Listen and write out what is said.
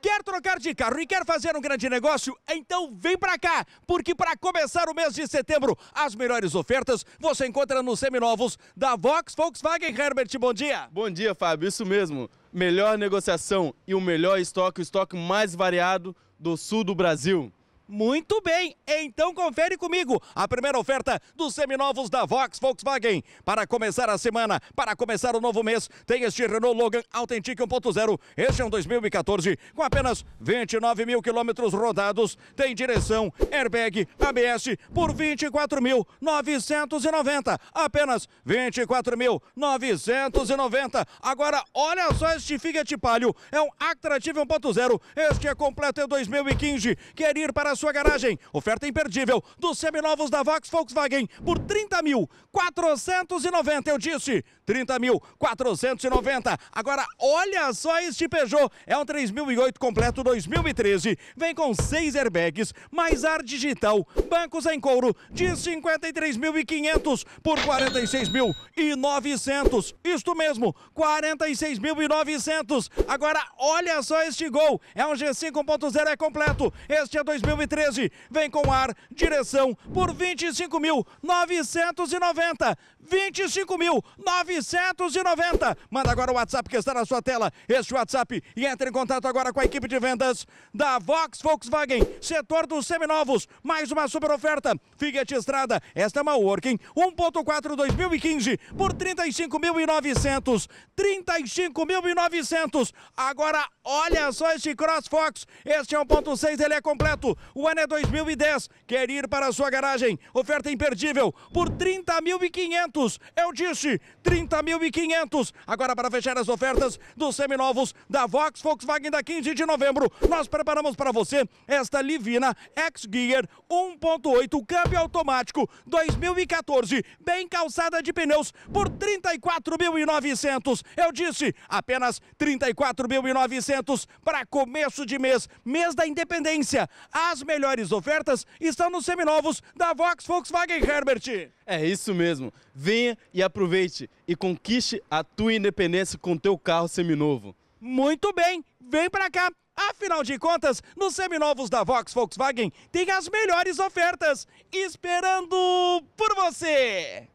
Quer trocar de carro e quer fazer um grande negócio? Então vem para cá, porque para começar o mês de setembro, as melhores ofertas você encontra nos seminovos da Vox Volkswagen. Herbert, bom dia. Bom dia, Fábio. Isso mesmo. Melhor negociação e o melhor estoque, o estoque mais variado do sul do Brasil. Muito bem, então confere comigo a primeira oferta dos seminovos da Vox Volkswagen. Para começar a semana, para começar o novo mês, tem este Renault Logan Authentic 1.0. Este é um 2014 com apenas 29 mil quilômetros rodados. Tem direção, airbag, ABS por 24.990. Apenas 24.990. Agora olha só este Fiat Palio. É um Actrative 1.0. Este é completo é em 2015. Quer ir para sua garagem. Oferta imperdível dos seminovos da Vox Volkswagen por 30.490. Eu disse 30.490. Agora olha só este Peugeot. É um 3008 completo 2013. Vem com seis airbags, mais ar digital, bancos em couro de 53.500 por 46.900. Isto mesmo, 46.900. Agora olha só este Gol. É um G5.0 é completo. Este é 2013. 2013 vem com ar, direção por 25.990. 25.990. Manda agora o WhatsApp que está na sua tela. Este WhatsApp e entre em contato agora com a equipe de vendas da Vox Volkswagen, setor dos seminovos. Mais uma super oferta. Fiat Estrada, esta é uma Working 1.4 2015 por 35.900. 35.900. Agora olha só este Cross Fox. Este é 1.6, ele é completo. O ano é 2010. Quer ir para a sua garagem? Oferta imperdível por 30.500. Eu disse 30.500. Agora para fechar as ofertas dos seminovos da Vox Volkswagen da 15 de novembro, nós preparamos para você esta Livina X-Gear 1.8 câmbio automático 2014, bem calçada de pneus por 34.900. Eu disse apenas 34.900 para começo de mês, mês da independência. As melhores ofertas estão nos seminovos da Vox Volkswagen Herbert. É isso mesmo. Venha e aproveite e conquiste a tua independência com teu carro seminovo. Muito bem, vem para cá. Afinal de contas, nos seminovos da Vox Volkswagen tem as melhores ofertas esperando por você.